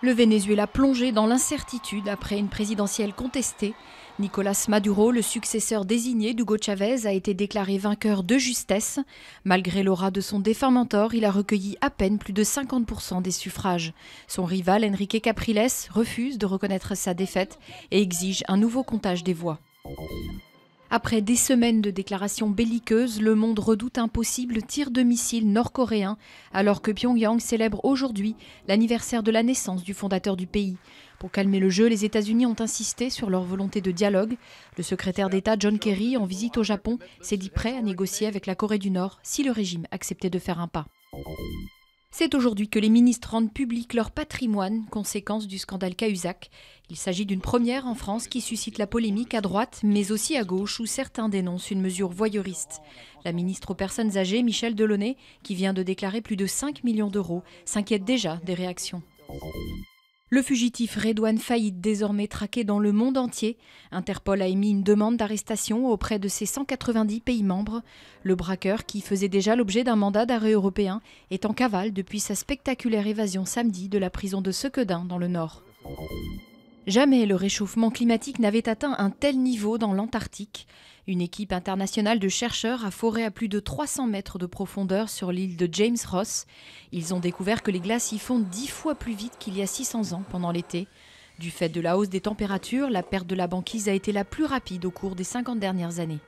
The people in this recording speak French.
Le Venezuela plongé dans l'incertitude après une présidentielle contestée. Nicolas Maduro, le successeur désigné d'Hugo Chavez, a été déclaré vainqueur de justesse. Malgré l'aura de son défunt mentor, il a recueilli à peine plus de 50% des suffrages. Son rival Enrique Capriles refuse de reconnaître sa défaite et exige un nouveau comptage des voix. Après des semaines de déclarations belliqueuses, le monde redoute un possible tir de missile nord-coréen, alors que Pyongyang célèbre aujourd'hui l'anniversaire de la naissance du fondateur du pays. Pour calmer le jeu, les États-Unis ont insisté sur leur volonté de dialogue. Le secrétaire d'État John Kerry, en visite au Japon, s'est dit prêt à négocier avec la Corée du Nord si le régime acceptait de faire un pas. C'est aujourd'hui que les ministres rendent public leur patrimoine, conséquence du scandale Cahuzac. Il s'agit d'une première en France qui suscite la polémique à droite, mais aussi à gauche, où certains dénoncent une mesure voyeuriste. La ministre aux personnes âgées, Michel Delaunay, qui vient de déclarer plus de 5 millions d'euros, s'inquiète déjà des réactions. Le fugitif Redouane Faïd, désormais traqué dans le monde entier, Interpol a émis une demande d'arrestation auprès de ses 190 pays membres. Le braqueur, qui faisait déjà l'objet d'un mandat d'arrêt européen, est en cavale depuis sa spectaculaire évasion samedi de la prison de Sequedin dans le Nord. Jamais le réchauffement climatique n'avait atteint un tel niveau dans l'Antarctique. Une équipe internationale de chercheurs a foré à plus de 300 mètres de profondeur sur l'île de James Ross. Ils ont découvert que les glaces y fondent dix fois plus vite qu'il y a 600 ans pendant l'été. Du fait de la hausse des températures, la perte de la banquise a été la plus rapide au cours des 50 dernières années.